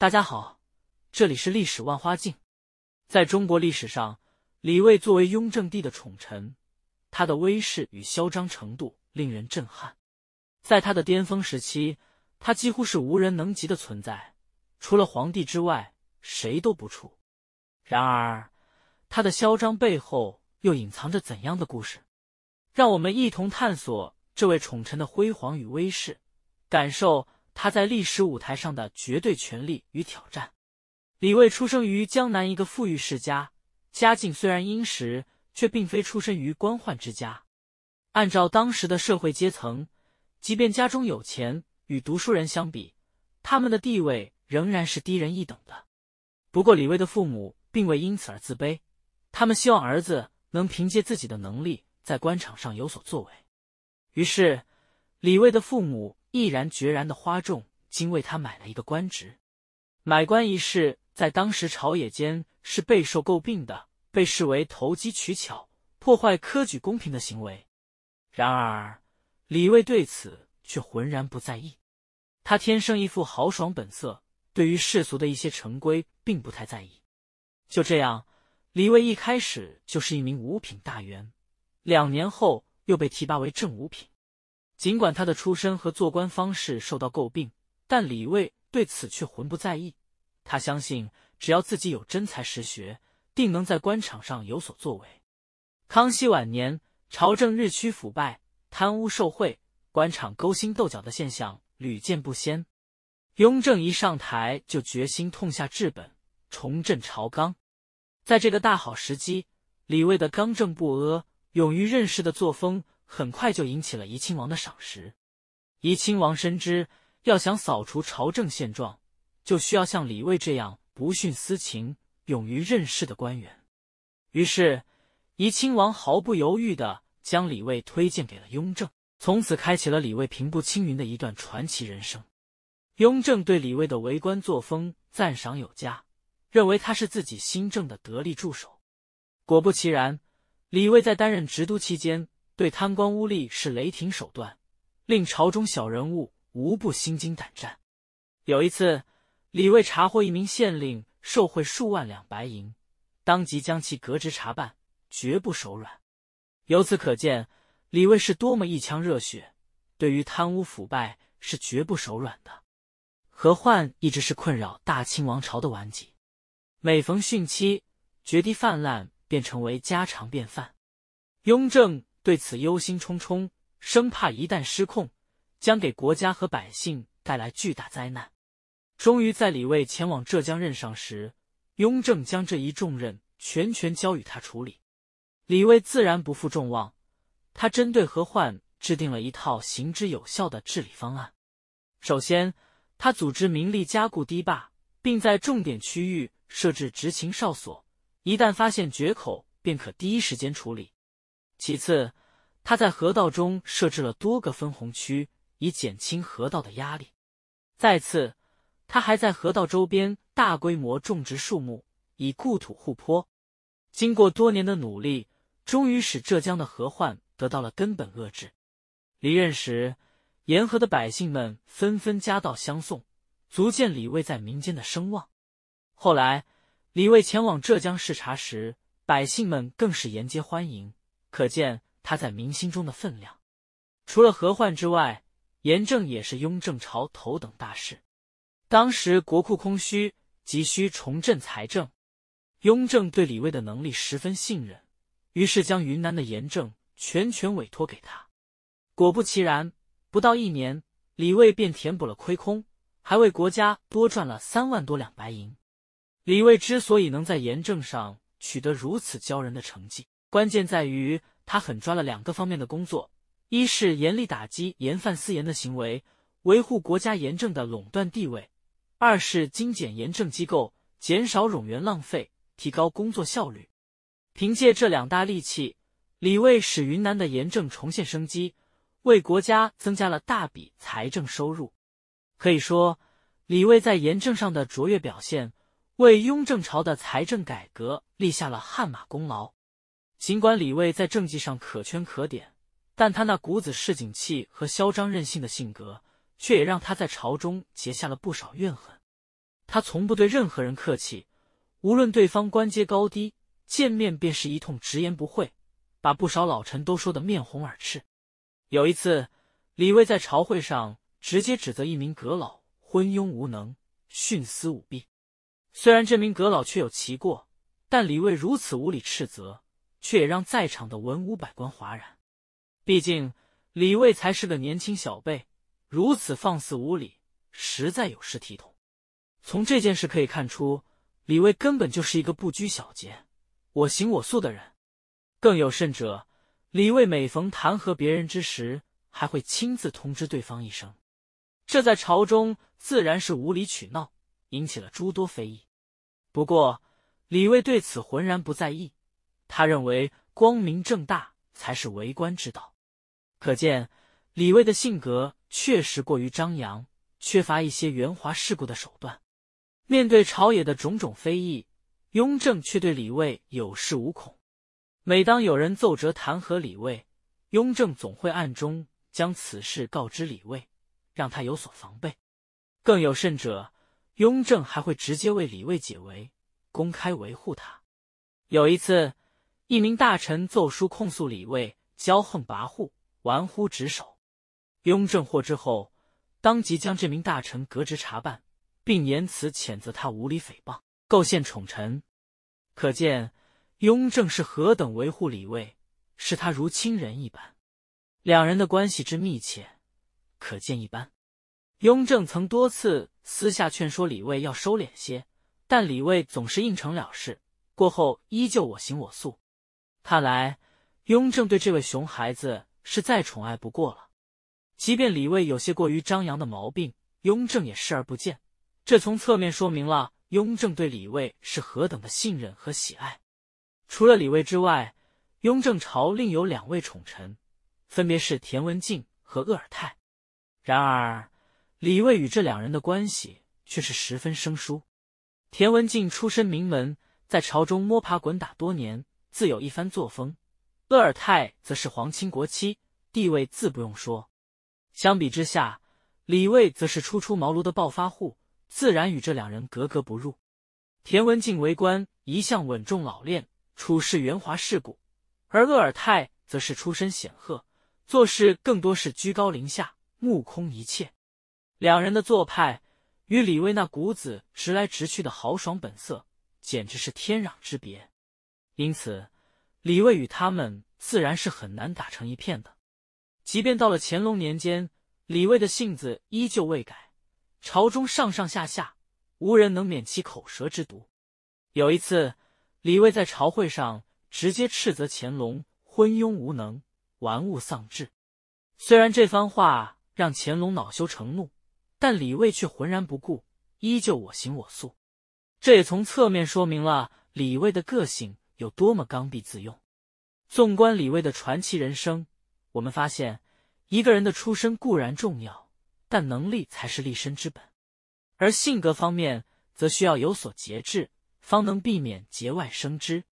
大家好，这里是历史万花镜。在中国历史上，李卫作为雍正帝的宠臣，他的威势与嚣张程度令人震撼。在他的巅峰时期，他几乎是无人能及的存在，除了皇帝之外，谁都不除。然而，他的嚣张背后又隐藏着怎样的故事？让我们一同探索这位宠臣的辉煌与威势，感受。他在历史舞台上的绝对权力与挑战。李卫出生于江南一个富裕世家，家境虽然殷实，却并非出身于官宦之家。按照当时的社会阶层，即便家中有钱，与读书人相比，他们的地位仍然是低人一等的。不过，李卫的父母并未因此而自卑，他们希望儿子能凭借自己的能力在官场上有所作为。于是，李卫的父母。毅然决然的花重金为他买了一个官职，买官一事在当时朝野间是备受诟病的，被视为投机取巧、破坏科举公平的行为。然而，李卫对此却浑然不在意，他天生一副豪爽本色，对于世俗的一些成规并不太在意。就这样，李卫一开始就是一名五品大员，两年后又被提拔为正五品。尽管他的出身和做官方式受到诟病，但李卫对此却浑不在意。他相信，只要自己有真才实学，定能在官场上有所作为。康熙晚年，朝政日趋腐败，贪污受贿、官场勾心斗角的现象屡见不鲜。雍正一上台，就决心痛下治本，重振朝纲。在这个大好时机，李卫的刚正不阿、勇于任事的作风。很快就引起了怡亲王的赏识。怡亲王深知，要想扫除朝政现状，就需要像李卫这样不徇私情、勇于任事的官员。于是，怡亲王毫不犹豫的将李卫推荐给了雍正，从此开启了李卫平步青云的一段传奇人生。雍正对李卫的为官作风赞赏有加，认为他是自己新政的得力助手。果不其然，李卫在担任直督期间。对贪官污吏是雷霆手段，令朝中小人物无不心惊胆战。有一次，李卫查获一名县令受贿数万两白银，当即将其革职查办，绝不手软。由此可见，李卫是多么一腔热血，对于贪污腐败是绝不手软的。何患一直是困扰大清王朝的顽疾，每逢汛期，决堤泛滥便成为家常便饭。雍正。对此忧心忡忡，生怕一旦失控，将给国家和百姓带来巨大灾难。终于在李卫前往浙江任上时，雍正将这一重任全权交予他处理。李卫自然不负众望，他针对何患制定了一套行之有效的治理方案。首先，他组织民力加固堤坝，并在重点区域设置执勤哨所，一旦发现决口，便可第一时间处理。其次，他在河道中设置了多个分洪区，以减轻河道的压力。再次，他还在河道周边大规模种植树木，以固土护坡。经过多年的努力，终于使浙江的河患得到了根本遏制。离任时，沿河的百姓们纷纷夹道相送，足见李卫在民间的声望。后来，李卫前往浙江视察时，百姓们更是沿街欢迎。可见他在民心中的分量。除了和患之外，严政也是雍正朝头等大事。当时国库空虚，急需重振财政。雍正对李卫的能力十分信任，于是将云南的严政全权委托给他。果不其然，不到一年，李卫便填补了亏空，还为国家多赚了三万多两白银。李卫之所以能在严政上取得如此骄人的成绩，关键在于，他狠抓了两个方面的工作：一是严厉打击严犯私盐的行为，维护国家严政的垄断地位；二是精简严政机构，减少冗员浪费，提高工作效率。凭借这两大利器，李卫使云南的严政重现生机，为国家增加了大笔财政收入。可以说，李卫在严政上的卓越表现，为雍正朝的财政改革立下了汗马功劳。尽管李卫在政绩上可圈可点，但他那骨子市井气和嚣张任性的性格，却也让他在朝中结下了不少怨恨。他从不对任何人客气，无论对方官阶高低，见面便是一通直言不讳，把不少老臣都说得面红耳赤。有一次，李卫在朝会上直接指责一名阁老昏庸无能、徇私舞弊。虽然这名阁老确有其过，但李卫如此无理斥责。却也让在场的文武百官哗然。毕竟李卫才是个年轻小辈，如此放肆无礼，实在有失体统。从这件事可以看出，李卫根本就是一个不拘小节、我行我素的人。更有甚者，李卫每逢弹劾别人之时，还会亲自通知对方一声。这在朝中自然是无理取闹，引起了诸多非议。不过，李卫对此浑然不在意。他认为光明正大才是为官之道，可见李卫的性格确实过于张扬，缺乏一些圆滑世故的手段。面对朝野的种种非议，雍正却对李卫有恃无恐。每当有人奏折弹劾李卫，雍正总会暗中将此事告知李卫，让他有所防备。更有甚者，雍正还会直接为李卫解围，公开维护他。有一次。一名大臣奏书控诉李卫骄横跋扈、玩忽职守。雍正获知后，当即将这名大臣革职查办，并言辞谴责他无理诽谤、构陷宠臣。可见雍正是何等维护李卫，视他如亲人一般。两人的关系之密切，可见一斑。雍正曾多次私下劝说李卫要收敛些，但李卫总是应承了事，过后依旧我行我素。看来，雍正对这位熊孩子是再宠爱不过了。即便李卫有些过于张扬的毛病，雍正也视而不见。这从侧面说明了雍正对李卫是何等的信任和喜爱。除了李卫之外，雍正朝另有两位宠臣，分别是田文静和鄂尔泰。然而，李卫与这两人的关系却是十分生疏。田文静出身名门，在朝中摸爬滚打多年。自有一番作风，鄂尔泰则是皇亲国戚，地位自不用说。相比之下，李卫则是初出茅庐的暴发户，自然与这两人格格不入。田文静为官一向稳重老练，处事圆滑世故，而鄂尔泰则是出身显赫，做事更多是居高临下、目空一切。两人的做派与李卫那骨子直来直去的豪爽本色，简直是天壤之别。因此，李卫与他们自然是很难打成一片的。即便到了乾隆年间，李卫的性子依旧未改，朝中上上下下无人能免其口舌之毒。有一次，李卫在朝会上直接斥责乾隆昏庸无能、玩物丧志。虽然这番话让乾隆恼羞成怒，但李卫却浑然不顾，依旧我行我素。这也从侧面说明了李卫的个性。有多么刚愎自用。纵观李卫的传奇人生，我们发现，一个人的出身固然重要，但能力才是立身之本；而性格方面，则需要有所节制，方能避免节外生枝。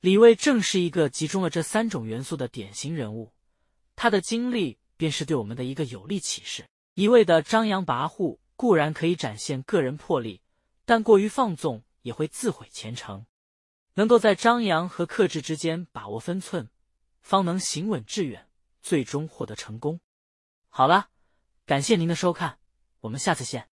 李卫正是一个集中了这三种元素的典型人物，他的经历便是对我们的一个有力启示：一味的张扬跋扈固然可以展现个人魄力，但过于放纵也会自毁前程。能够在张扬和克制之间把握分寸，方能行稳致远，最终获得成功。好了，感谢您的收看，我们下次见。